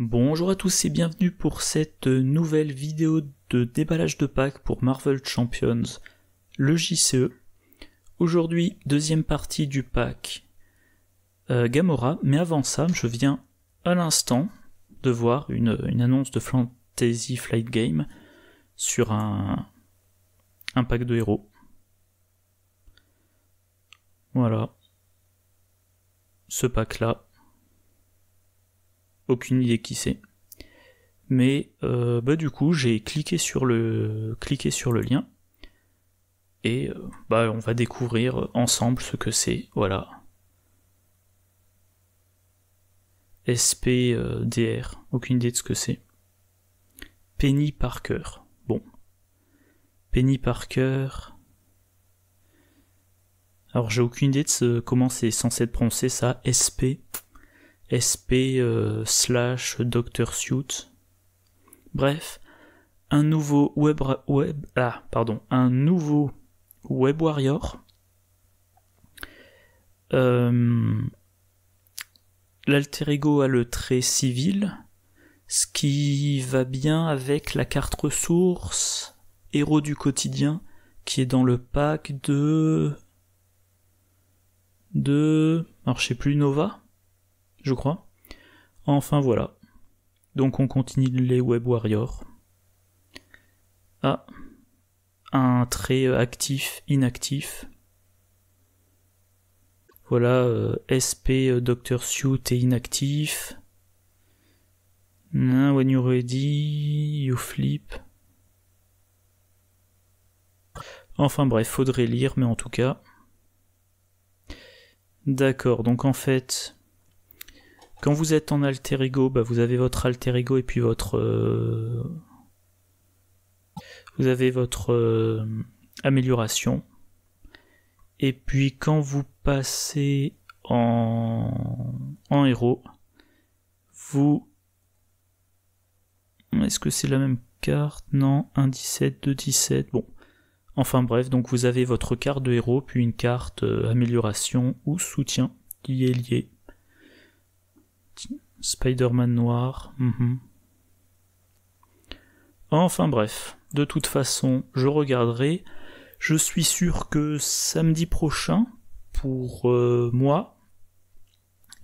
Bonjour à tous et bienvenue pour cette nouvelle vidéo de déballage de pack pour Marvel Champions, le JCE. Aujourd'hui, deuxième partie du pack euh, Gamora, mais avant ça, je viens à l'instant de voir une, annonce de Fantasy Flight Game sur un, un pack de héros. Voilà. Ce pack-là, aucune idée qui c'est. Mais euh, bah, du coup, j'ai cliqué sur le sur le lien et euh, bah on va découvrir ensemble ce que c'est. Voilà. SPDR, e aucune idée de ce que c'est. Penny Parker. Bon. Penny Parker. Alors j'ai aucune idée de comment c'est censé être prononcé ça, SP SP euh, slash Dr. Suit. Bref, un nouveau web, web ah, pardon, un nouveau web warrior. Euh, L'alter ego a le trait civil, ce qui va bien avec la carte ressource héros du quotidien qui est dans le pack de de alors sais plus Nova je crois. Enfin voilà. Donc on continue les Web Warriors. Ah. Un trait euh, actif, inactif. Voilà, euh, SP euh, Dr. Suit est inactif. when you're ready, you flip. Enfin bref, faudrait lire, mais en tout cas. D'accord, donc en fait, quand vous êtes en alter ego, bah vous avez votre alter ego et puis votre. Euh, vous avez votre euh, amélioration. Et puis quand vous passez en, en héros, vous. Est-ce que c'est la même carte Non, 1, 17, 2, 17. Bon. Enfin bref, donc vous avez votre carte de héros, puis une carte euh, amélioration ou soutien qui est liée Spider-Man noir. Mhm. Enfin bref, de toute façon, je regarderai. Je suis sûr que samedi prochain, pour euh, moi,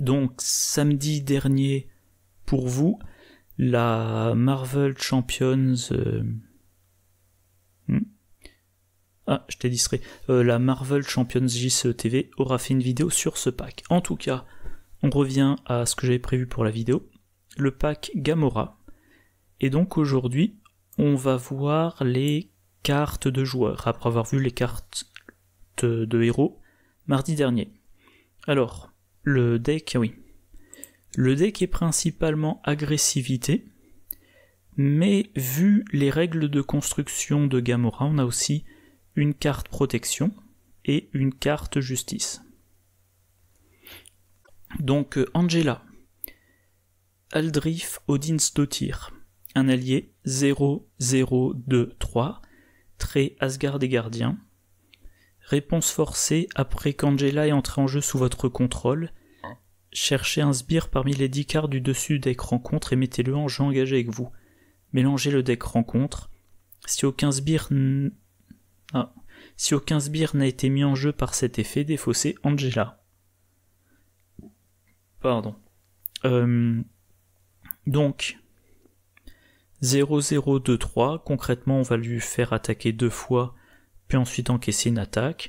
donc samedi dernier pour vous, la Marvel Champions. Euh, hmm? Ah, je t'ai distrait. Euh, la Marvel Champions JCE TV aura fait une vidéo sur ce pack. En tout cas, on revient à ce que j'avais prévu pour la vidéo, le pack Gamora. Et donc aujourd'hui, on va voir les cartes de joueurs, après avoir vu les cartes de héros mardi dernier. Alors, le deck, oui. Le deck est principalement agressivité, mais vu les règles de construction de Gamora, on a aussi une carte protection et une carte justice. Donc euh, Angela, Aldrif stotir un allié 0023, trait Asgard et Gardien. Réponse forcée après qu'Angela est entrée en jeu sous votre contrôle. Cherchez un sbire parmi les dix cartes du dessus deck rencontre et mettez-le en jeu engagé avec vous. Mélangez le deck rencontre. Si aucun sbire ah. si aucun sbire n'a été mis en jeu par cet effet, défaussez Angela. Pardon. Euh, donc, 0-0-2-3, concrètement on va lui faire attaquer deux fois, puis ensuite encaisser une attaque.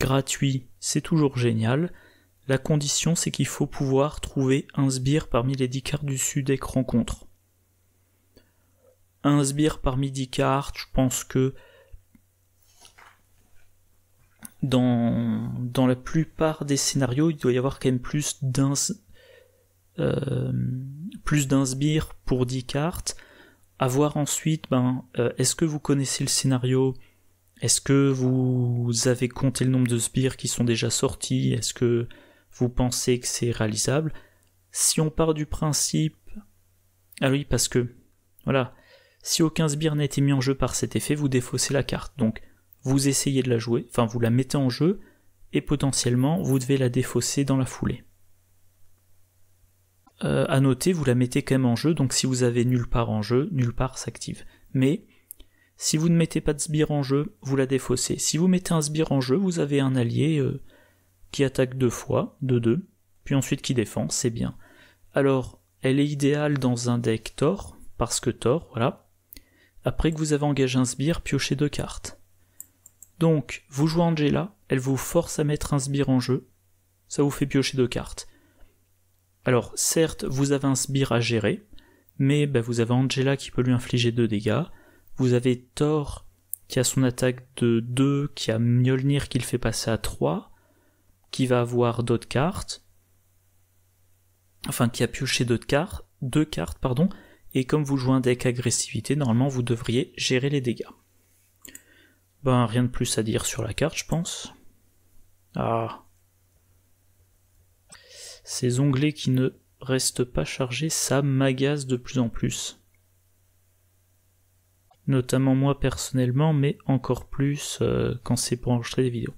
Gratuit, c'est toujours génial. La condition c'est qu'il faut pouvoir trouver un sbire parmi les 10 cartes du sud et rencontre. Un sbire parmi 10 cartes, je pense que dans, dans la plupart des scénarios, il doit y avoir quand même plus d'un euh, plus d'un sbire pour 10 cartes. À voir ensuite, ben, euh, est-ce que vous connaissez le scénario Est-ce que vous avez compté le nombre de sbires qui sont déjà sortis Est-ce que vous pensez que c'est réalisable Si on part du principe... Ah oui, parce que... Voilà. Si aucun sbire n'a été mis en jeu par cet effet, vous défaussez la carte. Donc, vous essayez de la jouer, enfin, vous la mettez en jeu, et potentiellement, vous devez la défausser dans la foulée. Euh, à noter, vous la mettez quand même en jeu, donc si vous avez nulle part en jeu, nulle part s'active. Mais si vous ne mettez pas de sbire en jeu, vous la défaussez. Si vous mettez un sbire en jeu, vous avez un allié euh, qui attaque deux fois, de deux, puis ensuite qui défend, c'est bien. Alors, elle est idéale dans un deck Thor, parce que Thor, voilà. Après que vous avez engagé un sbire, piochez deux cartes. Donc, vous jouez Angela, elle vous force à mettre un sbire en jeu, ça vous fait piocher deux cartes. Alors certes, vous avez un sbire à gérer, mais ben, vous avez Angela qui peut lui infliger 2 dégâts, vous avez Thor qui a son attaque de 2, qui a Mjolnir qui le fait passer à 3, qui va avoir d'autres cartes, enfin qui a pioché d'autres cartes, deux cartes, pardon, et comme vous jouez un deck agressivité, normalement vous devriez gérer les dégâts. Ben rien de plus à dire sur la carte, je pense. Ah, ces onglets qui ne restent pas chargés, ça m'agace de plus en plus. Notamment moi personnellement, mais encore plus euh, quand c'est pour enregistrer des vidéos.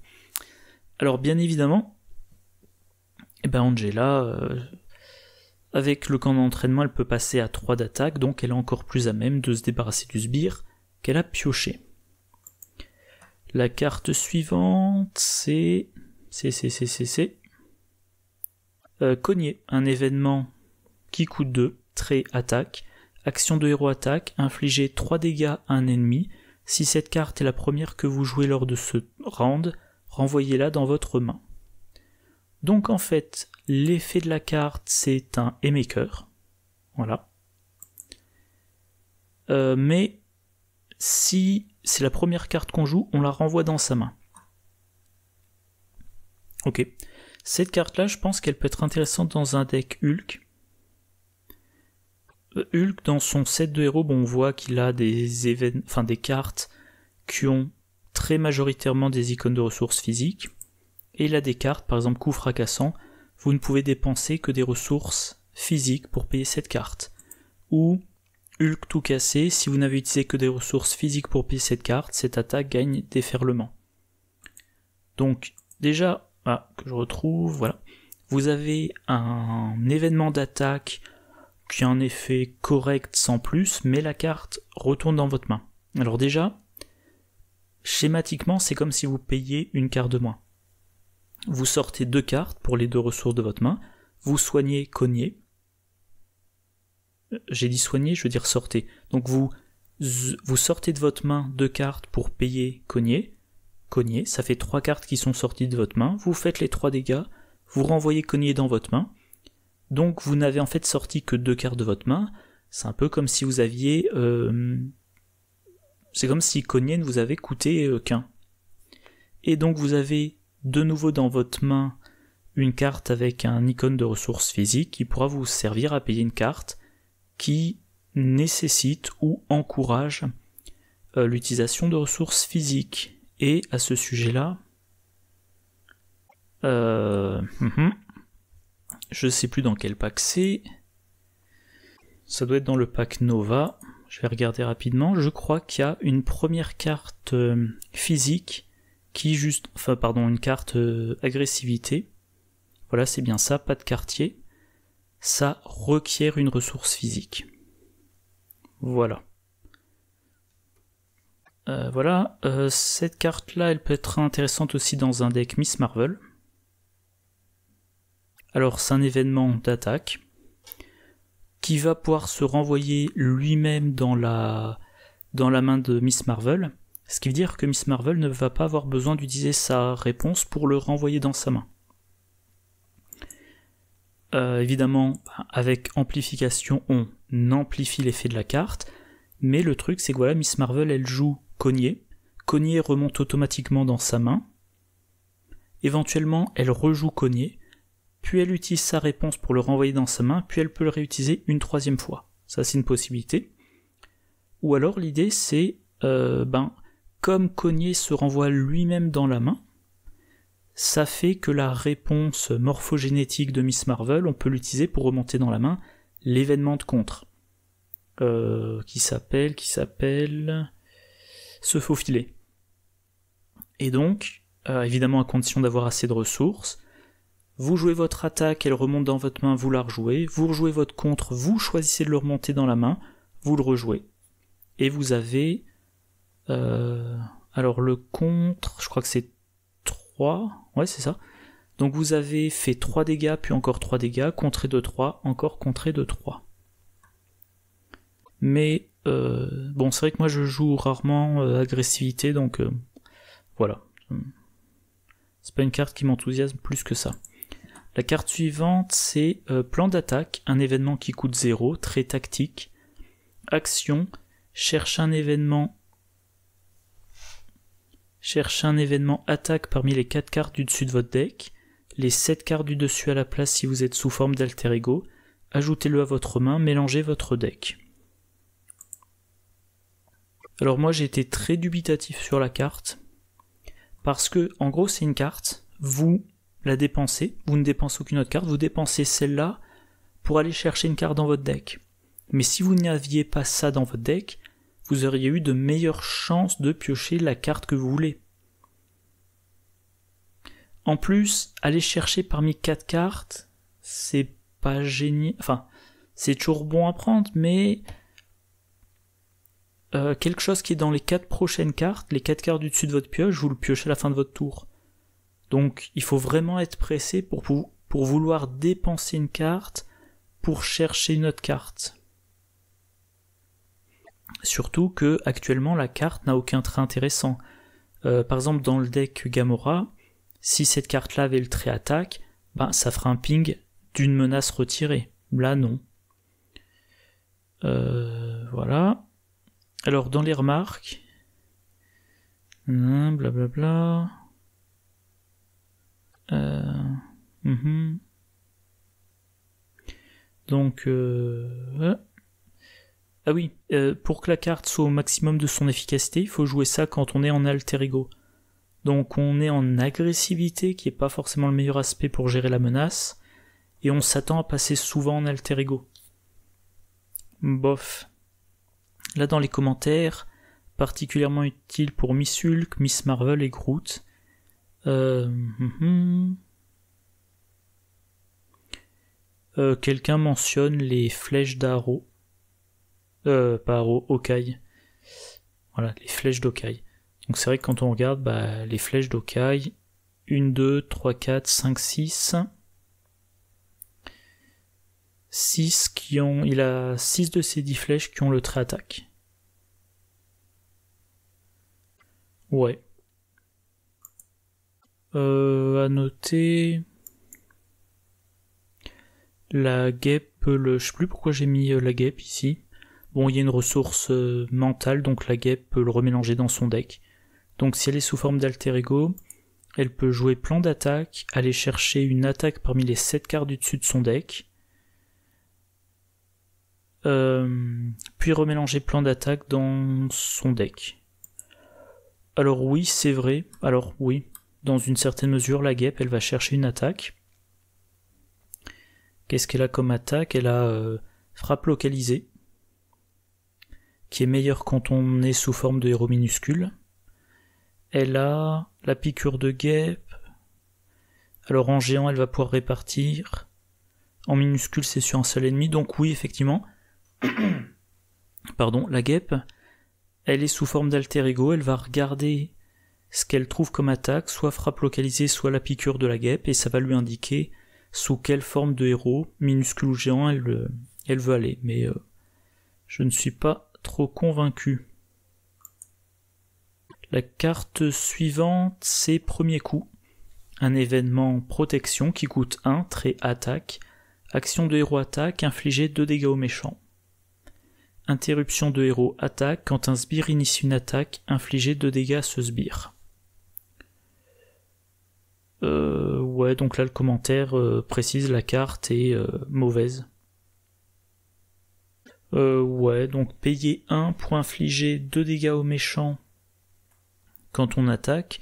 Alors bien évidemment, eh ben Angela, euh, avec le camp d'entraînement, elle peut passer à 3 d'attaque, donc elle est encore plus à même de se débarrasser du sbire qu'elle a pioché. La carte suivante, c'est... C'est, c'est, c'est, c'est, euh, cogner, un événement qui coûte 2, trait attaque, action de héros attaque, infliger 3 dégâts à un ennemi. Si cette carte est la première que vous jouez lors de ce round, renvoyez-la dans votre main. Donc en fait, l'effet de la carte, c'est un Emaker. Voilà. Euh, mais si c'est la première carte qu'on joue, on la renvoie dans sa main. Ok. Cette carte-là, je pense qu'elle peut être intéressante dans un deck Hulk. Euh, Hulk, dans son set de héros, on voit qu'il a des, des cartes qui ont très majoritairement des icônes de ressources physiques. Et il a des cartes, par exemple coup fracassant, vous ne pouvez dépenser que des ressources physiques pour payer cette carte. Ou Hulk tout cassé, si vous n'avez utilisé que des ressources physiques pour payer cette carte, cette attaque gagne déferlement. Donc déjà, ah, que je retrouve, voilà. Vous avez un événement d'attaque qui a un effet correct sans plus, mais la carte retourne dans votre main. Alors déjà, schématiquement, c'est comme si vous payiez une carte de moins. Vous sortez deux cartes pour les deux ressources de votre main, vous soignez, cognez. Euh, j'ai dit soigner, je veux dire sortez. Donc vous, vous sortez de votre main deux cartes pour payer, cognez ça fait trois cartes qui sont sorties de votre main, vous faites les trois dégâts, vous renvoyez Cogné dans votre main, donc vous n'avez en fait sorti que deux cartes de votre main, c'est un peu comme si vous aviez... Euh, c'est comme si Cognier ne vous avait coûté euh, qu'un. Et donc vous avez de nouveau dans votre main une carte avec un icône de ressources physiques qui pourra vous servir à payer une carte qui nécessite ou encourage euh, l'utilisation de ressources physiques. Et à ce sujet-là, euh, mhm. je ne sais plus dans quel pack c'est. Ça doit être dans le pack Nova. Je vais regarder rapidement. Je crois qu'il y a une première carte euh, physique qui juste, enfin pardon, une carte euh, agressivité. Voilà, c'est bien ça, pas de quartier. Ça requiert une ressource physique. Voilà. Euh, voilà, euh, cette carte-là, elle peut être intéressante aussi dans un deck Miss Marvel. Alors, c'est un événement d'attaque qui va pouvoir se renvoyer lui-même dans la, dans la main de Miss Marvel, ce qui veut dire que Miss Marvel ne va pas avoir besoin d'utiliser sa réponse pour le renvoyer dans sa main. Euh, évidemment, avec amplification, on amplifie l'effet de la carte, mais le truc, c'est que voilà, Miss Marvel, elle joue Cogné. Cogné remonte automatiquement dans sa main. Éventuellement, elle rejoue Cogné. puis elle utilise sa réponse pour le renvoyer dans sa main, puis elle peut le réutiliser une troisième fois. Ça, c'est une possibilité. Ou alors, l'idée, c'est, euh, ben, comme Cogné se renvoie lui-même dans la main, ça fait que la réponse morphogénétique de Miss Marvel, on peut l'utiliser pour remonter dans la main l'événement de contre. Euh, qui s'appelle, qui s'appelle se faufiler. Et donc, euh, évidemment à condition d'avoir assez de ressources, vous jouez votre attaque, elle remonte dans votre main, vous la rejouez, vous rejouez votre contre, vous choisissez de le remonter dans la main, vous le rejouez. Et vous avez... Euh, alors le contre, je crois que c'est 3, ouais c'est ça. Donc vous avez fait 3 dégâts, puis encore 3 dégâts, contré de 3, encore contré de 3. Mais euh, bon, c'est vrai que moi je joue rarement euh, agressivité, donc euh, voilà. C'est pas une carte qui m'enthousiasme plus que ça. La carte suivante, c'est plan d'attaque, un événement qui coûte 0, très tactique. Action, cherche un événement. Cherche un événement attaque parmi les 4 cartes du dessus de votre deck, les 7 cartes du dessus à la place si vous êtes sous forme d'alter ego, ajoutez-le à votre main, mélangez votre deck. Alors moi j'ai été très dubitatif sur la carte parce que en gros c'est une carte, vous la dépensez, vous ne dépensez aucune autre carte, vous dépensez celle-là pour aller chercher une carte dans votre deck. Mais si vous n'aviez pas ça dans votre deck, vous auriez eu de meilleures chances de piocher la carte que vous voulez. En plus, aller chercher parmi quatre cartes, c'est pas génial. Enfin, c'est toujours bon à prendre, mais euh, quelque chose qui est dans les quatre prochaines cartes, les quatre cartes du dessus de votre pioche, vous le piochez à la fin de votre tour. Donc il faut vraiment être pressé pour, vouloir dépenser une carte pour chercher une autre carte. Surtout que actuellement la carte n'a aucun trait intéressant. Euh, par exemple dans le deck Gamora, si cette carte-là avait le trait attaque, ben, ça fera un ping d'une menace retirée. Là non. Euh, voilà. Alors, dans les remarques, blablabla. Hmm, euh, mhm. Donc, euh, ah oui, euh, pour que la carte soit au maximum de son efficacité, il faut jouer ça quand on est en alter ego. Donc on est en agressivité, qui n'est pas forcément le meilleur aspect pour gérer la menace, et on s'attend à passer souvent en alter ego. Bof là dans les commentaires, particulièrement utile pour Miss Hulk, Miss Marvel et Groot. Euh, hum, hum. Euh, quelqu'un mentionne les flèches d'Arrow. Euh, pas Aro, Okai. Voilà, les flèches d'Okai. Donc c'est vrai que quand on regarde bah, les flèches d'Okai, 1, 2, 3, 4, 5, 6. 6 qui ont. Il a 6 de ses 10 flèches qui ont le trait attaque. Ouais. Euh, à noter. La guêpe, le... je sais plus pourquoi j'ai mis euh, la guêpe ici. Bon, il y a une ressource euh, mentale, donc la guêpe peut le remélanger dans son deck. Donc si elle est sous forme d'alter ego, elle peut jouer plan d'attaque, aller chercher une attaque parmi les 7 cartes du dessus de son deck, euh, puis remélanger plein d'attaques dans son deck. Alors oui, c'est vrai. Alors oui, dans une certaine mesure, la guêpe, elle va chercher une attaque. Qu'est-ce qu'elle a comme attaque Elle a euh, frappe localisée, qui est meilleure quand on est sous forme de héros minuscule. Elle a la piqûre de guêpe. Alors en géant, elle va pouvoir répartir. En minuscule, c'est sur un seul ennemi. Donc oui, effectivement, pardon, la guêpe, elle est sous forme d'alter ego, elle va regarder ce qu'elle trouve comme attaque, soit frappe localisée, soit la piqûre de la guêpe, et ça va lui indiquer sous quelle forme de héros, minuscule ou géant, elle, euh, veut aller. Mais euh, je ne suis pas trop convaincu. La carte suivante, c'est premier coup. Un événement protection qui coûte 1, trait attaque. Action de héros attaque, infliger 2 dégâts aux méchants. Interruption de héros attaque. Quand un sbire initie une attaque, infligez 2 dégâts à ce sbire. Euh, ouais, donc là le commentaire euh, précise la carte est euh, mauvaise. ouais, donc payer 1 pour infliger 2 dégâts aux méchants quand on attaque,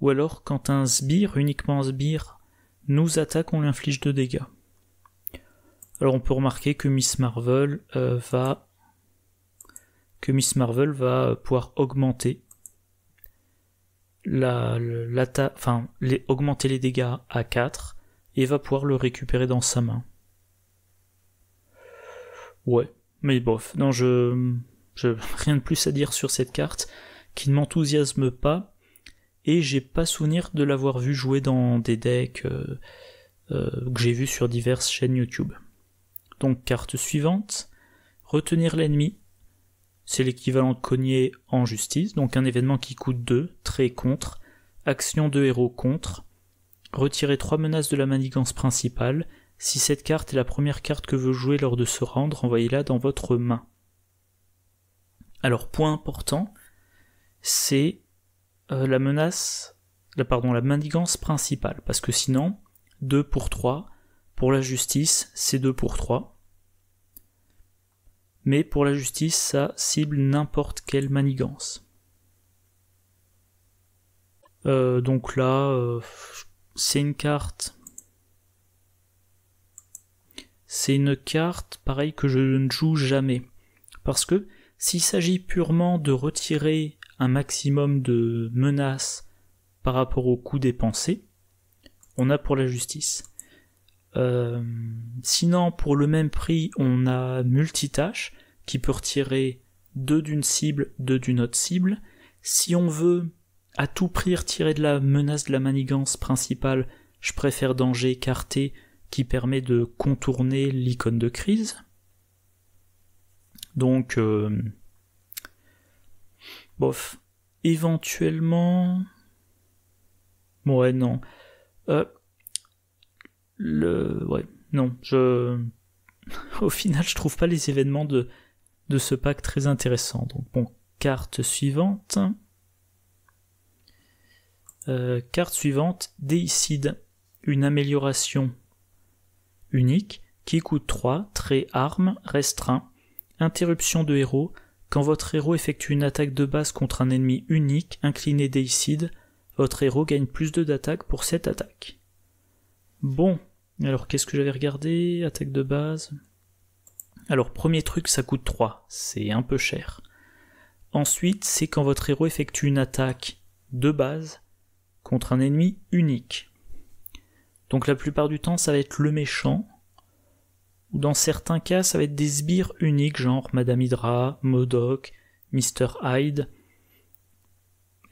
ou alors quand un sbire, uniquement un sbire, nous attaque, on lui inflige 2 dégâts. Alors on peut remarquer que Miss Marvel va que Miss Marvel va pouvoir augmenter la, enfin, les, augmenter les dégâts à 4 et va pouvoir le récupérer dans sa main. Ouais, mais bof, non, je, je rien de plus à dire sur cette carte qui ne m'enthousiasme pas et j'ai pas souvenir de l'avoir vu jouer dans des decks euh, euh, que j'ai vu sur diverses chaînes YouTube. Donc carte suivante, retenir l'ennemi c'est l'équivalent de cogner en justice, donc un événement qui coûte 2, trait contre, action de héros contre, retirer 3 menaces de la manigance principale, si cette carte est la première carte que vous jouez lors de se rendre, envoyez-la dans votre main. Alors, point important, c'est euh, la menace, la, pardon, la manigance principale, parce que sinon, 2 pour 3, pour la justice, c'est 2 pour 3, mais pour la justice, ça cible n'importe quelle manigance. Euh, donc là, euh, c'est une carte. C'est une carte, pareil, que je ne joue jamais. Parce que s'il s'agit purement de retirer un maximum de menaces par rapport au coût dépensé, on a pour la justice. Euh, sinon, pour le même prix, on a multitâche qui peut retirer deux d'une cible, deux d'une autre cible. Si on veut à tout prix retirer de la menace de la manigance principale, je préfère danger écarté qui permet de contourner l'icône de crise. Donc, euh, bof. Éventuellement. Ouais, non. Euh, le. Ouais. Non, je. Au final, je trouve pas les événements de, de ce pack très intéressants. Donc, bon, carte suivante. Euh, carte suivante, Déicide. Une amélioration unique qui coûte 3, trait arme, restreint. Interruption de héros. Quand votre héros effectue une attaque de base contre un ennemi unique, incliné déicide, votre héros gagne plus de d'attaque pour cette attaque. Bon, alors qu'est-ce que j'avais regardé Attaque de base. Alors, premier truc, ça coûte 3, c'est un peu cher. Ensuite, c'est quand votre héros effectue une attaque de base contre un ennemi unique. Donc la plupart du temps, ça va être le méchant, ou dans certains cas, ça va être des sbires uniques, genre Madame Hydra, Modoc, Mr. Hyde,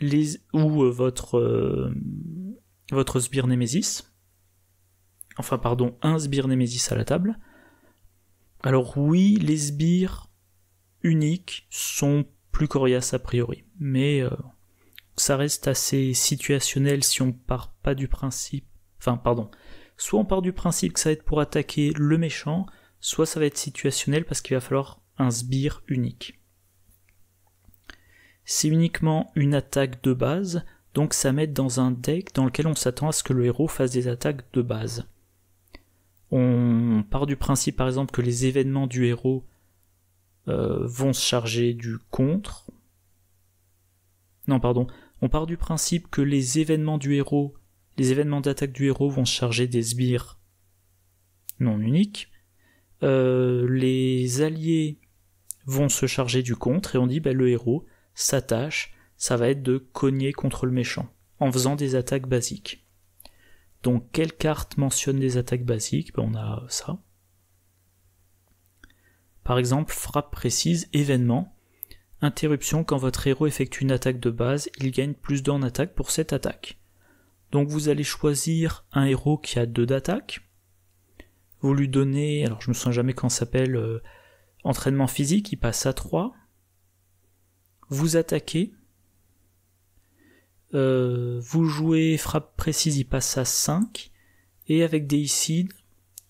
les, ou euh, votre, euh, votre sbire Nemesis enfin pardon, un sbire Nemesis à la table. Alors oui, les sbires uniques sont plus coriaces a priori, mais euh, ça reste assez situationnel si on part pas du principe. Enfin, pardon. Soit on part du principe que ça va être pour attaquer le méchant, soit ça va être situationnel parce qu'il va falloir un sbire unique. C'est uniquement une attaque de base, donc ça met dans un deck dans lequel on s'attend à ce que le héros fasse des attaques de base. On part du principe par exemple que les événements du héros euh, vont se charger du contre. Non, pardon. On part du principe que les événements du héros, les événements d'attaque du héros vont se charger des sbires non uniques. Euh, les alliés vont se charger du contre et on dit ben, le héros, s'attache, ça va être de cogner contre le méchant en faisant des attaques basiques. Donc quelle carte mentionne les attaques basiques ben, On a ça. Par exemple, frappe précise, événement, interruption, quand votre héros effectue une attaque de base, il gagne plus d'un attaque pour cette attaque. Donc vous allez choisir un héros qui a deux d'attaque. Vous lui donnez, alors je me souviens jamais quand ça s'appelle, euh, entraînement physique, il passe à 3. Vous attaquez, euh, vous jouez frappe précise, il passe à 5. Et avec déicide,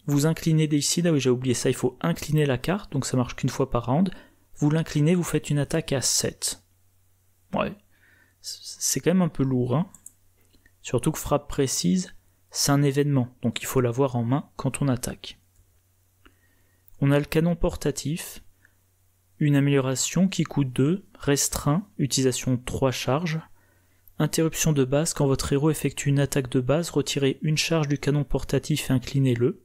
vous inclinez déicide. Ah oui, j'ai oublié ça, il faut incliner la carte, donc ça marche qu'une fois par round. Vous l'inclinez, vous faites une attaque à 7. Ouais. C'est quand même un peu lourd, hein. Surtout que frappe précise, c'est un événement, donc il faut l'avoir en main quand on attaque. On a le canon portatif, une amélioration qui coûte 2, restreint, utilisation 3 charges, Interruption de base quand votre héros effectue une attaque de base, retirez une charge du canon portatif et inclinez-le.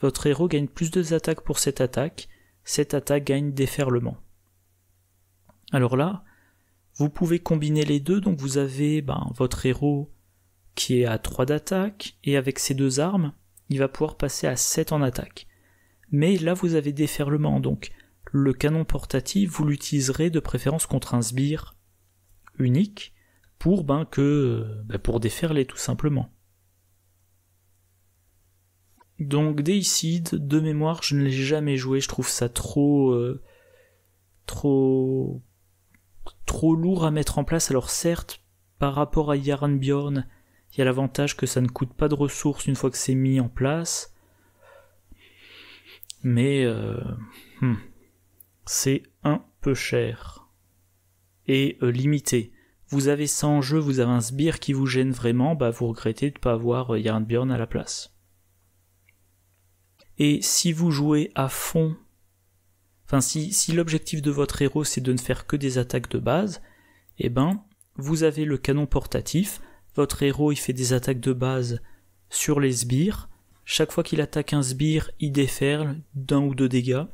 Votre héros gagne plus de attaques pour cette attaque. Cette attaque gagne déferlement. Alors là, vous pouvez combiner les deux, donc vous avez ben, votre héros qui est à 3 d'attaque, et avec ses deux armes, il va pouvoir passer à 7 en attaque. Mais là, vous avez déferlement, donc le canon portatif, vous l'utiliserez de préférence contre un sbire unique, pour ben, que ben, pour déferler tout simplement. Donc Deicide, de mémoire, je ne l'ai jamais joué, je trouve ça trop euh, trop trop lourd à mettre en place. Alors certes, par rapport à Bjorn, il y a l'avantage que ça ne coûte pas de ressources une fois que c'est mis en place. Mais euh, hmm, c'est un peu cher et euh, limité vous avez ça en jeu, vous avez un sbire qui vous gêne vraiment, bah vous regrettez de ne pas avoir euh, Yarnbjorn à la place. Et si vous jouez à fond, enfin si, si l'objectif de votre héros c'est de ne faire que des attaques de base, eh ben vous avez le canon portatif, votre héros il fait des attaques de base sur les sbires, chaque fois qu'il attaque un sbire, il déferle d'un ou deux dégâts,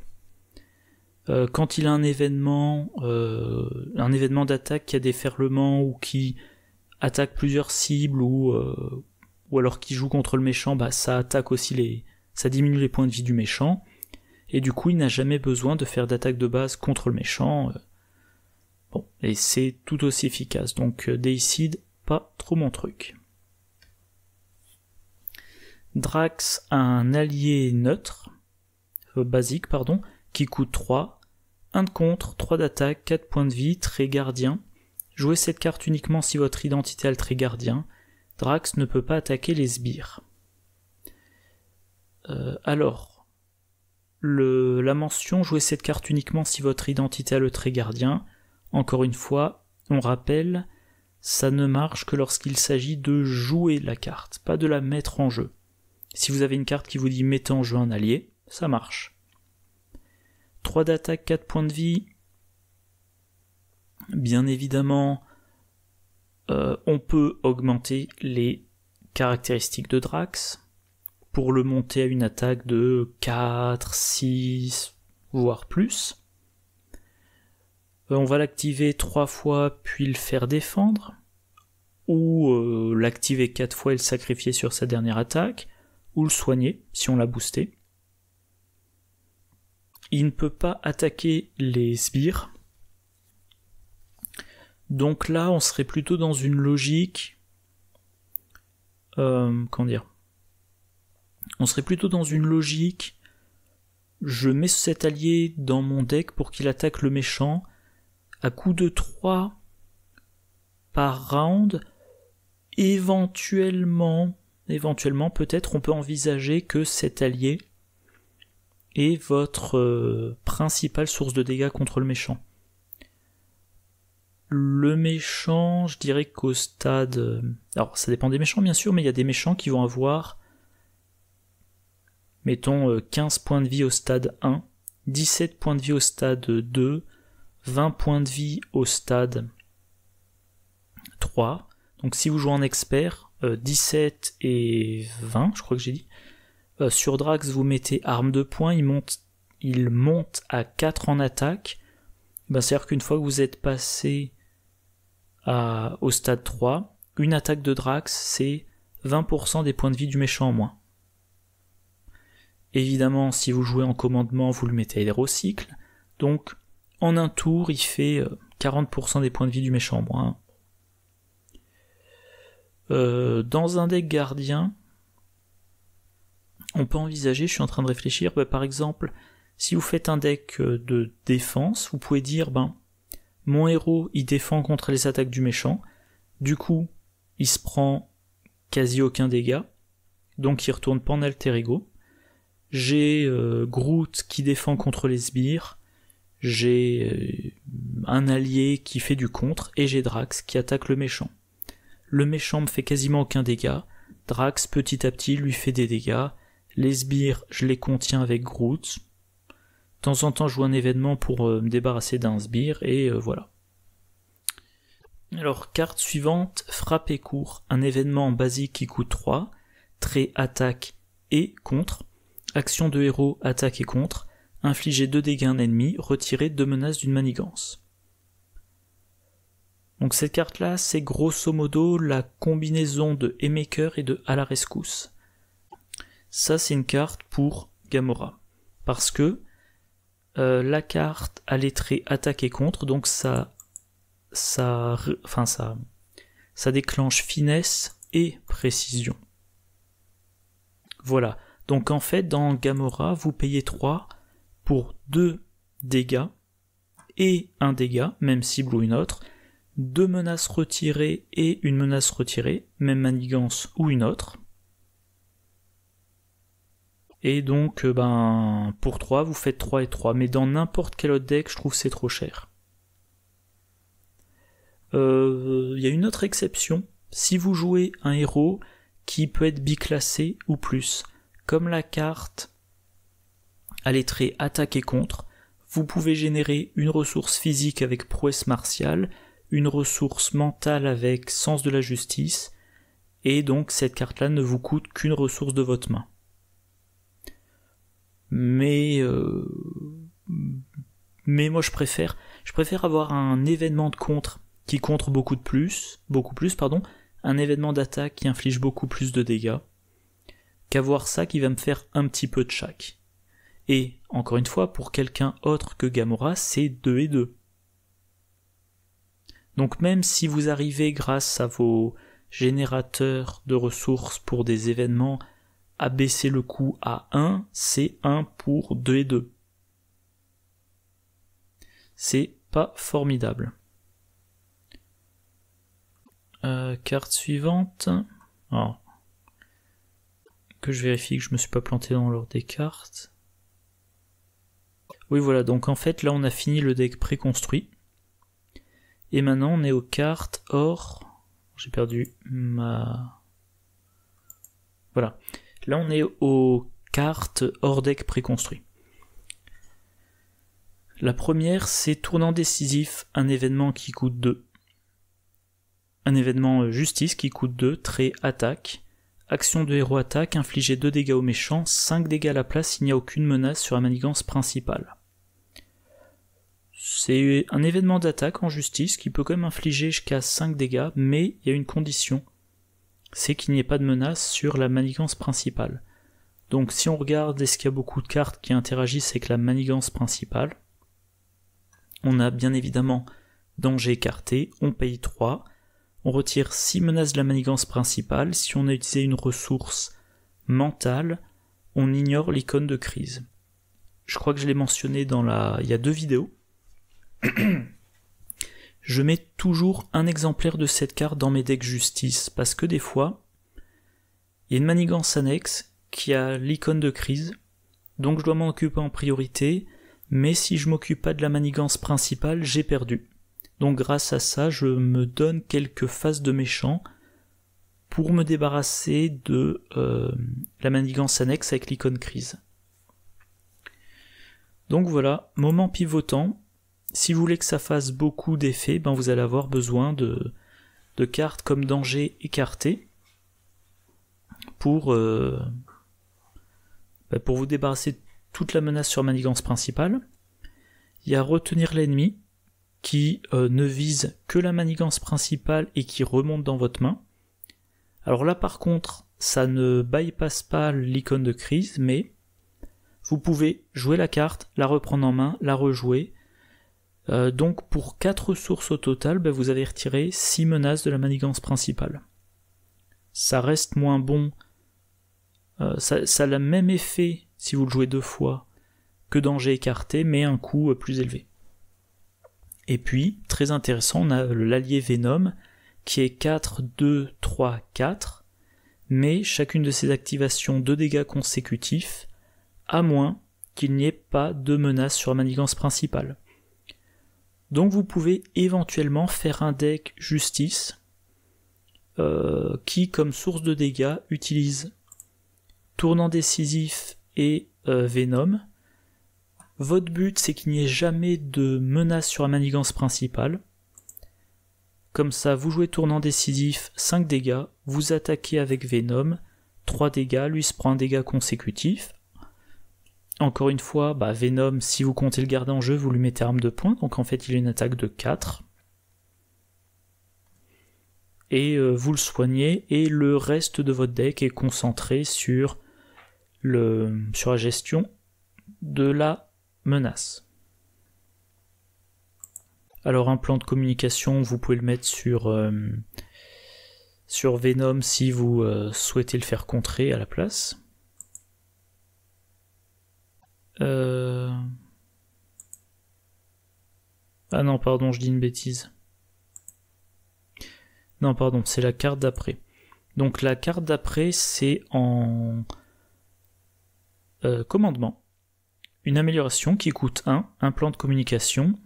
euh, quand il a un événement, euh, un événement d'attaque qui a des ferlements ou qui attaque plusieurs cibles ou euh, ou alors qui joue contre le méchant, bah, ça attaque aussi les, ça diminue les points de vie du méchant et du coup il n'a jamais besoin de faire d'attaque de base contre le méchant. Bon et c'est tout aussi efficace donc Deicide pas trop mon truc. Drax a un allié neutre, basique pardon, qui coûte 3, 1 de contre, 3 d'attaque, 4 points de vie, trait gardien. Jouez cette carte uniquement si votre identité a le trait gardien. Drax ne peut pas attaquer les sbires. Euh, alors, la mention jouez cette carte uniquement si votre identité a le trait gardien. Encore une fois, on rappelle, ça ne marche que lorsqu'il s'agit de jouer la carte, pas de la mettre en jeu. Si vous avez une carte qui vous dit mettez en jeu un allié, ça marche. 3 d'attaque, 4 points de vie. Bien évidemment, euh, on peut augmenter les caractéristiques de Drax pour le monter à une attaque de 4, 6, voire plus. Euh, on va l'activer 3 fois puis le faire défendre, ou euh, l'activer 4 fois et le sacrifier sur sa dernière attaque, ou le soigner si on l'a boosté. Il ne peut pas attaquer les sbires. Donc là, on serait plutôt dans une logique. Euh, comment dire On serait plutôt dans une logique. Je mets cet allié dans mon deck pour qu'il attaque le méchant. À coup de 3 par round, éventuellement, éventuellement peut-être on peut envisager que cet allié et votre euh, principale source de dégâts contre le méchant. Le méchant, je dirais qu'au stade... Euh, alors ça dépend des méchants bien sûr, mais il y a des méchants qui vont avoir, mettons, 15 euh, points de vie au stade 1, 17 points de vie au stade 2, 20 points de vie au stade 3. Donc si vous jouez en expert, 17 et 20, je crois que j'ai dit, euh, sur Drax, vous mettez arme de poing, il monte, il monte à 4 en attaque. Ben, c'est-à-dire qu'une fois que vous êtes passé à, au stade 3, une attaque de Drax, c'est 20% des points de vie du méchant en moins. Évidemment, si vous jouez en commandement, vous le mettez à l'hérocycle. Donc, en un tour, il fait 40% euh, des points de vie du méchant en moins. Euh, dans un deck gardien, on peut envisager, je suis en train de réfléchir, bah, par exemple, si vous faites un deck euh, de défense, vous pouvez dire, ben, mon héros, il défend contre les attaques du méchant, du coup, il se prend quasi aucun dégât, donc il retourne pas en alter ego. J'ai euh, Groot qui défend contre les sbires, j'ai euh, un allié qui fait du contre, et j'ai Drax qui attaque le méchant. Le méchant me fait quasiment aucun dégât, Drax petit à petit lui fait des dégâts, les sbires, je les contiens avec Groot. De temps en temps, je joue un événement pour euh, me débarrasser d'un sbire, et euh, voilà. Alors, carte suivante, frappe et court, un événement basique qui coûte 3, trait attaque et contre, action de héros, attaque et contre, infliger 2 dégâts à un ennemi, retirer 2 menaces d'une manigance. Donc cette carte-là, c'est grosso modo la combinaison de Emaker et de À ça, c'est une carte pour Gamora. Parce que euh, la carte a les traits attaque et contre, donc ça, ça, enfin ça, ça déclenche finesse et précision. Voilà. Donc en fait, dans Gamora, vous payez 3 pour 2 dégâts et un dégât, même cible ou une autre, deux menaces retirées et une menace retirée, même manigance ou une autre, et donc, euh, ben, pour 3, vous faites 3 et 3. Mais dans n'importe quel autre deck, je trouve c'est trop cher. Euh, il y a une autre exception. Si vous jouez un héros qui peut être biclassé ou plus, comme la carte à l'étrée attaque et contre, vous pouvez générer une ressource physique avec prouesse martiale, une ressource mentale avec sens de la justice, et donc cette carte-là ne vous coûte qu'une ressource de votre main mais euh, mais moi je préfère je préfère avoir un événement de contre qui contre beaucoup de plus beaucoup plus pardon un événement d'attaque qui inflige beaucoup plus de dégâts qu'avoir ça qui va me faire un petit peu de chaque et encore une fois pour quelqu'un autre que Gamora c'est 2 et 2 donc même si vous arrivez grâce à vos générateurs de ressources pour des événements abaisser le coût à 1, c'est 1 pour 2 et 2. C'est pas formidable. Euh, carte suivante. Ah. que je vérifie que je me suis pas planté dans l'ordre des cartes. Oui voilà, donc en fait là on a fini le deck préconstruit. Et maintenant on est aux cartes or. J'ai perdu ma... Voilà. Là, on est aux cartes hors deck préconstruites. La première, c'est tournant décisif, un événement qui coûte 2. Un événement euh, justice qui coûte 2, trait attaque. Action de héros attaque, infliger 2 dégâts aux méchants, 5 dégâts à la place s'il n'y a aucune menace sur la manigance principale. C'est un événement d'attaque en justice qui peut quand même infliger jusqu'à 5 dégâts, mais il y a une condition, c'est qu'il n'y ait pas de menace sur la manigance principale. Donc si on regarde est-ce qu'il y a beaucoup de cartes qui interagissent avec la manigance principale, on a bien évidemment danger écarté, on paye 3, on retire 6 menaces de la manigance principale, si on a utilisé une ressource mentale, on ignore l'icône de crise. Je crois que je l'ai mentionné dans la... il y a deux vidéos. je mets toujours un exemplaire de cette carte dans mes decks justice, parce que des fois, il y a une manigance annexe qui a l'icône de crise, donc je dois m'en occuper en priorité, mais si je m'occupe pas de la manigance principale, j'ai perdu. Donc grâce à ça, je me donne quelques phases de méchant pour me débarrasser de euh, la manigance annexe avec l'icône crise. Donc voilà, moment pivotant, si vous voulez que ça fasse beaucoup d'effets, ben vous allez avoir besoin de, cartes comme danger écarté pour, euh, ben pour vous débarrasser de toute la menace sur manigance principale. Il y a retenir l'ennemi qui euh, ne vise que la manigance principale et qui remonte dans votre main. Alors là par contre, ça ne bypasse pas l'icône de crise, mais vous pouvez jouer la carte, la reprendre en main, la rejouer, euh, donc pour 4 ressources au total, ben, vous avez retiré 6 menaces de la manigance principale. Ça reste moins bon, euh, ça, a le même effet si vous le jouez deux fois que danger écarté, mais un coût euh, plus élevé. Et puis, très intéressant, on a l'allié Venom, qui est 4, 2, 3, 4, mais chacune de ces activations de dégâts consécutifs, à moins qu'il n'y ait pas de menaces sur la manigance principale. Donc vous pouvez éventuellement faire un deck justice euh, qui comme source de dégâts utilise tournant décisif et euh, venom. Votre but c'est qu'il n'y ait jamais de menace sur la manigance principale. Comme ça, vous jouez tournant décisif, 5 dégâts, vous attaquez avec Venom, 3 dégâts, lui se prend un dégât consécutif. Encore une fois, bah, Venom, si vous comptez le garder en jeu, vous lui mettez arme de poing, donc en fait il a une attaque de 4. Et euh, vous le soignez, et le reste de votre deck est concentré sur, la gestion de la menace. Alors un plan de communication, vous pouvez le mettre sur, euh, Venom si vous euh, souhaitez le faire contrer à la place. Euh... Ah non, pardon, je dis une bêtise. Non, pardon, c'est la carte d'après. Donc la carte d'après, c'est en euh, commandement. Une amélioration qui coûte 1, un plan de communication,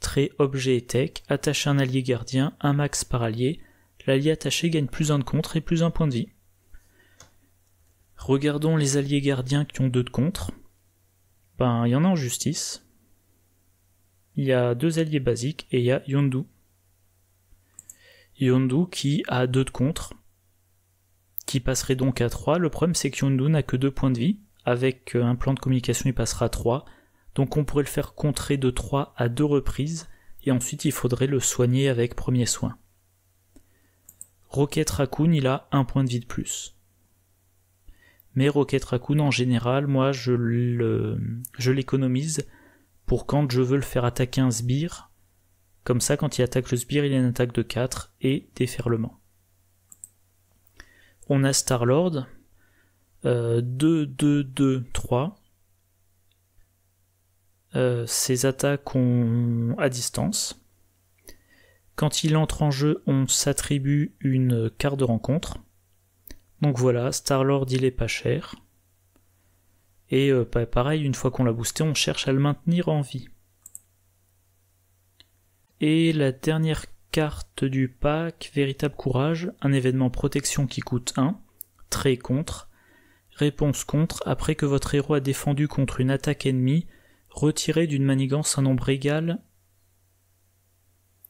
trait objet et tech, Attache un allié gardien, un max par allié, l'allié attaché gagne plus 1 de contre et plus 1 point de vie. Regardons les alliés gardiens qui ont 2 de contre. Ben, il y en a en justice. Il y a deux alliés basiques et il y a Yondu. Yondu qui a deux de contre, qui passerait donc à 3. Le problème c'est que Yondu n'a que deux points de vie. Avec euh, un plan de communication, il passera à 3. Donc on pourrait le faire contrer de 3 à deux reprises, et ensuite il faudrait le soigner avec premier soin. Rocket Raccoon, il a un point de vie de plus. Mais Rocket Raccoon, en général, moi, je l'économise pour quand je veux le faire attaquer un sbire. Comme ça, quand il attaque le sbire, il a une attaque de 4 et déferlement. On a Star-Lord. 2, 2, 2, 3. ses attaques ont... à distance. Quand il entre en jeu, on s'attribue une carte de rencontre. Donc voilà, Star-Lord il est pas cher. Et euh, pareil, une fois qu'on l'a boosté, on cherche à le maintenir en vie. Et la dernière carte du pack, Véritable Courage, un événement protection qui coûte 1, très contre. Réponse contre, après que votre héros a défendu contre une attaque ennemie, retirez d'une manigance un nombre égal.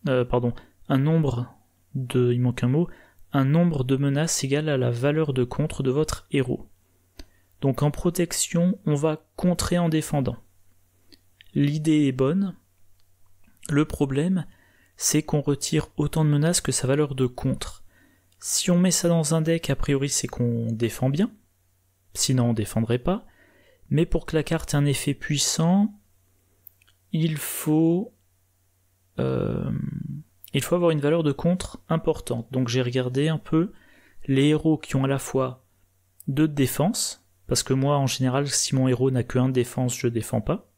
Euh, pardon, un nombre de. Il manque un mot un nombre de menaces égale à la valeur de contre de votre héros. Donc en protection, on va contrer en défendant. L'idée est bonne. Le problème, c'est qu'on retire autant de menaces que sa valeur de contre. Si on met ça dans un deck, a priori c'est qu'on défend bien, sinon on défendrait pas. Mais pour que la carte ait un effet puissant, il faut... Euh, il faut avoir une valeur de contre importante. Donc j'ai regardé un peu les héros qui ont à la fois deux de défense, parce que moi en général si mon héros n'a qu'un de défense je défends pas,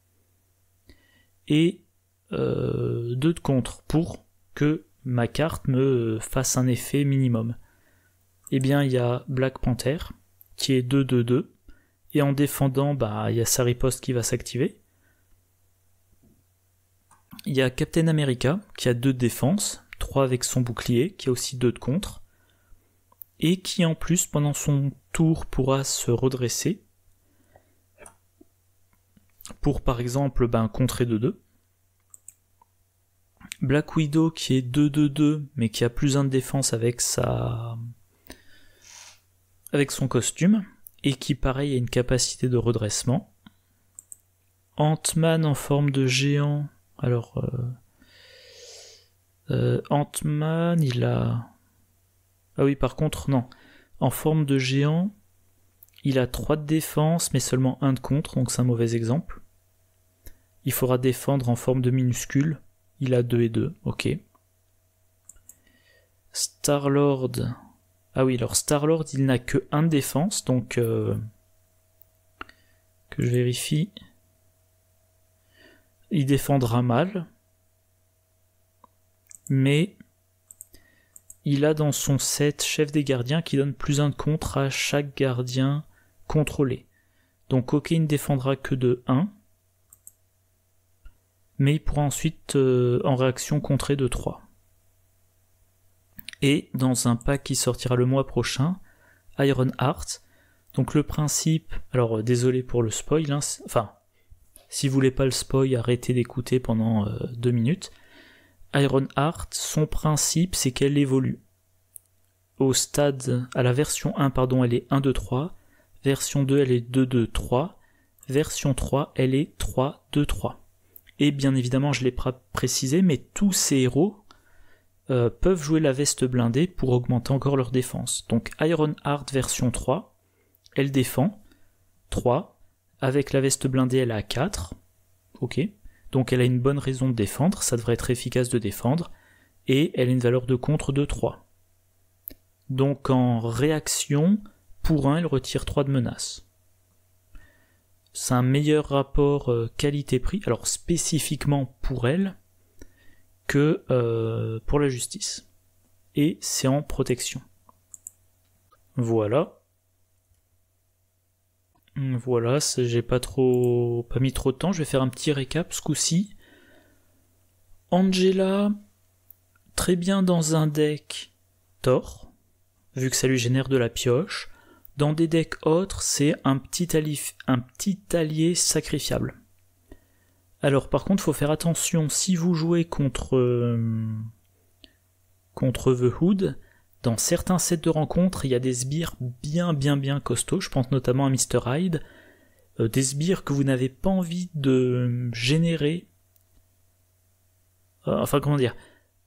et euh, deux de contre pour que ma carte me fasse un effet minimum. Eh bien il y a Black Panther qui est 2-2-2, et en défendant bah il y a sa riposte qui va s'activer, il y a Captain America qui a deux défenses, trois avec son bouclier, qui a aussi deux de contre, et qui en plus pendant son tour pourra se redresser pour par exemple ben, contrer de 2. Black Widow qui est 2-2-2 mais qui a plus 1 de défense avec sa avec son costume et qui pareil a une capacité de redressement. Ant-Man en forme de géant alors, euh, euh, Ant-Man, il a. Ah oui, par contre, non. En forme de géant, il a 3 de défense, mais seulement 1 de contre, donc c'est un mauvais exemple. Il faudra défendre en forme de minuscule. Il a 2 et 2, ok. Star-Lord. Ah oui, alors Star-Lord, il n'a que 1 de défense, donc. Euh, que je vérifie. Il défendra mal, mais il a dans son set chef des gardiens qui donne plus un de contre à chaque gardien contrôlé. Donc OK ne défendra que de 1, mais il pourra ensuite euh, en réaction contrer de 3. Et dans un pack qui sortira le mois prochain, Iron Heart, donc le principe, alors euh, désolé pour le spoil, hein, enfin si vous voulez pas le spoil, arrêtez d'écouter pendant 2 euh, deux minutes. Heart, son principe, c'est qu'elle évolue. Au stade, à la version 1, pardon, elle est 1, 2, 3. Version 2, elle est 2, 2, 3. Version 3, elle est 3, 2, 3. Et bien évidemment, je l'ai précisé, mais tous ces héros euh, peuvent jouer la veste blindée pour augmenter encore leur défense. Donc Iron Heart version 3, elle défend 3, avec la veste blindée, elle a 4. Ok. Donc elle a une bonne raison de défendre, ça devrait être efficace de défendre. Et elle a une valeur de contre de 3. Donc en réaction, pour 1, elle retire 3 de menace. C'est un meilleur rapport euh, qualité-prix, alors spécifiquement pour elle, que euh, pour la justice. Et c'est en protection. Voilà, voilà, j'ai pas trop pas mis trop de temps, je vais faire un petit récap ce coup-ci. Angela, très bien dans un deck Thor, vu que ça lui génère de la pioche. Dans des decks autres, c'est un, un petit, allié sacrifiable. Alors par contre, faut faire attention si vous jouez contre euh, contre The Hood, dans certains sets de rencontres, il y a des sbires bien bien bien costauds, je pense notamment à Mr. Hyde, euh, des sbires que vous n'avez pas envie de générer. Euh, enfin comment dire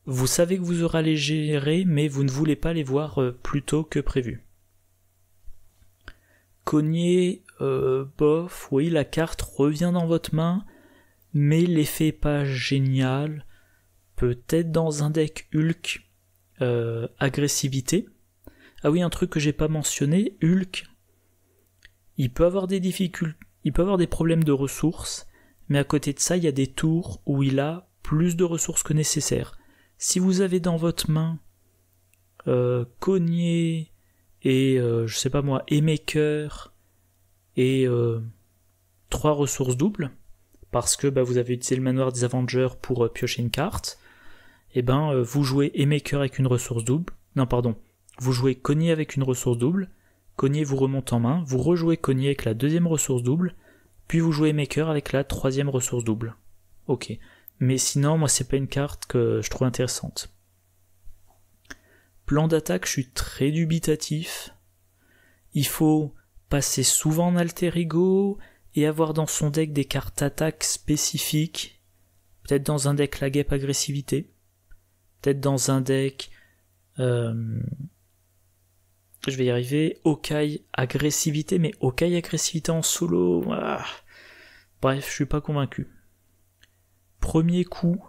Vous savez que vous aurez à les gérer, mais vous ne voulez pas les voir euh, plus tôt que prévu. Cogné, bof, oui, la carte revient dans votre main, mais l'effet n'est pas génial. Peut-être dans un deck Hulk, euh, agressivité. Ah oui, un truc que j'ai pas mentionné, Hulk. Il peut avoir des difficultés, il peut avoir des problèmes de ressources, mais à côté de ça, il y a des tours où il a plus de ressources que nécessaire. Si vous avez dans votre main euh, et je euh, je sais pas moi, Emaker et 3 euh, trois ressources doubles, parce que bah, vous avez utilisé le manoir des Avengers pour piocher une carte, eh ben, euh, vous jouez Emaker avec une ressource double. Non, pardon. Vous jouez Cognier avec une ressource double. Cognier vous remonte en main. Vous rejouez Cognier avec la deuxième ressource double. Puis vous jouez Maker avec la troisième ressource double. Ok. Mais sinon, moi, c'est pas une carte que je trouve intéressante. Plan d'attaque, je suis très dubitatif. Il faut passer souvent en alter ego et avoir dans son deck des cartes attaque spécifiques. Peut-être dans un deck la guêpe agressivité peut-être dans un deck. Euh, je vais y arriver. Okai agressivité, mais Okai agressivité en solo. Ah. Bref, je suis pas convaincu. Premier coup.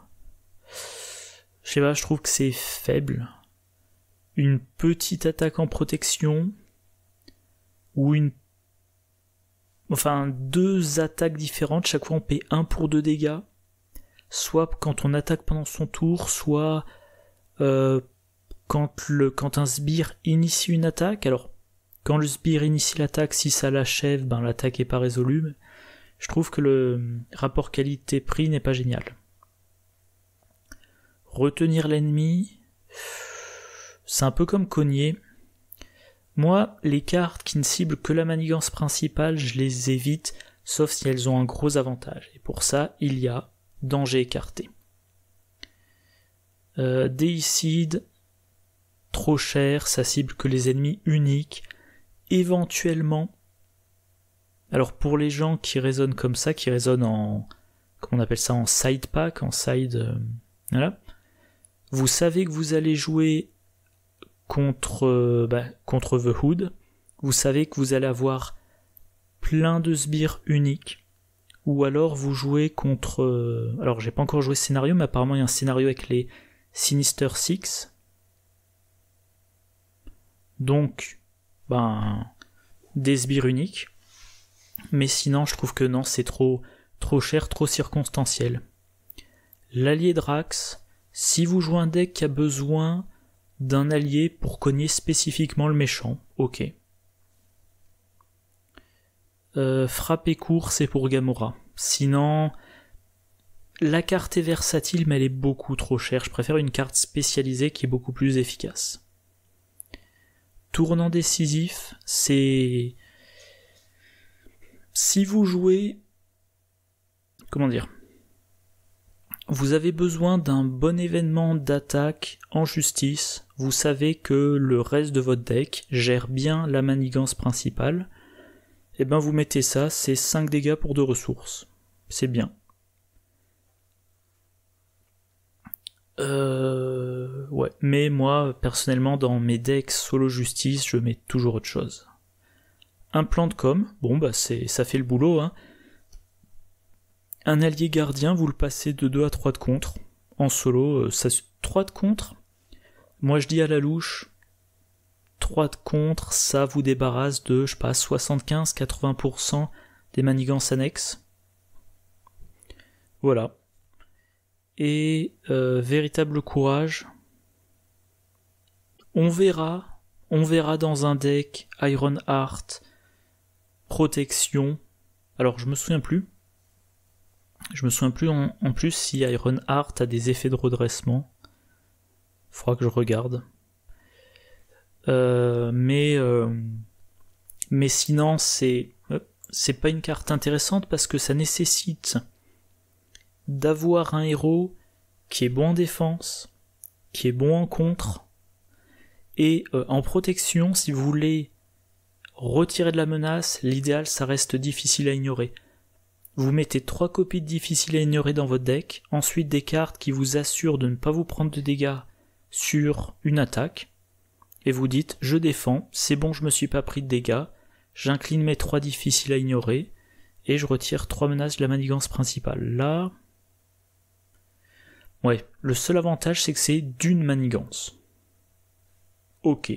Je sais pas, je trouve que c'est faible. Une petite attaque en protection. Ou une. Enfin, deux attaques différentes. Chaque fois, on paie 1 pour 2 dégâts. Soit quand on attaque pendant son tour, soit euh, quand, le, quand un sbire initie une attaque, alors quand le sbire initie l'attaque, si ça l'achève, ben l'attaque est pas résolue. Je trouve que le rapport qualité-prix n'est pas génial. Retenir l'ennemi, c'est un peu comme cogner. Moi, les cartes qui ne ciblent que la manigance principale, je les évite, sauf si elles ont un gros avantage. Et pour ça, il y a danger écarté. Euh, trop cher, ça cible que les ennemis uniques. Éventuellement, alors pour les gens qui raisonnent comme ça, qui raisonnent en, comment on appelle ça, en side pack, en side, euh, voilà, vous savez que vous allez jouer contre, euh, bah, contre The Hood, vous savez que vous allez avoir plein de sbires uniques, ou alors vous jouez contre, euh, alors j'ai pas encore joué ce scénario, mais apparemment il y a un scénario avec les Sinister Six. Donc, ben, des sbires uniques. Mais sinon, je trouve que non, c'est trop, trop cher, trop circonstanciel. L'allié Drax, si vous jouez un deck qui a besoin d'un allié pour cogner spécifiquement le méchant, ok. Euh, frapper court, c'est pour Gamora. Sinon, la carte est versatile, mais elle est beaucoup trop chère. Je préfère une carte spécialisée qui est beaucoup plus efficace. Tournant décisif, c'est. Si vous jouez. Comment dire Vous avez besoin d'un bon événement d'attaque en justice. Vous savez que le reste de votre deck gère bien la manigance principale. Et eh ben, vous mettez ça, c'est 5 dégâts pour 2 ressources. C'est bien. Euh, ouais, mais moi, personnellement, dans mes decks solo justice, je mets toujours autre chose. Un plan de com, bon bah c'est, ça fait le boulot, hein. Un allié gardien, vous le passez de 2 à 3 de contre. En solo, euh, ça, 3 de contre, moi je dis à la louche, 3 de contre, ça vous débarrasse de, je sais pas, 75-80% des manigances annexes. Voilà et euh, véritable courage. On verra, on verra dans un deck Iron Heart, protection. Alors je me souviens plus. Je me souviens plus en, plus si Iron Heart a des effets de redressement. Faudra que je regarde. Euh, mais euh, mais sinon c'est c'est pas une carte intéressante parce que ça nécessite d'avoir un héros qui est bon en défense, qui est bon en contre, et euh, en protection, si vous voulez retirer de la menace, l'idéal ça reste difficile à ignorer. Vous mettez trois copies de difficiles à ignorer dans votre deck, ensuite des cartes qui vous assurent de ne pas vous prendre de dégâts sur une attaque, et vous dites je défends, c'est bon je me suis pas pris de dégâts, j'incline mes trois difficiles à ignorer, et je retire trois menaces de la manigance principale. Là, Ouais, le seul avantage c'est que c'est d'une manigance. Ok.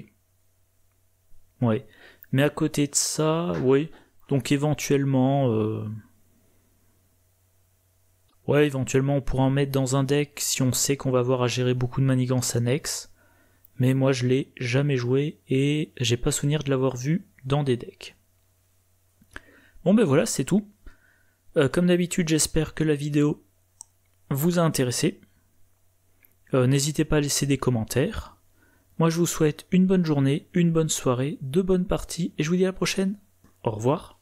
Ouais. Mais à côté de ça, oui. Donc éventuellement... Euh... Ouais, éventuellement on pourra en mettre dans un deck si on sait qu'on va avoir à gérer beaucoup de manigances annexes. Mais moi je l'ai jamais joué et j'ai pas souvenir de l'avoir vu dans des decks. Bon ben voilà, c'est tout. Euh, comme d'habitude, j'espère que la vidéo vous a intéressé. Euh, n'hésitez pas à laisser des commentaires. Moi je vous souhaite une bonne journée, une bonne soirée, deux bonnes parties et je vous dis à la prochaine. Au revoir.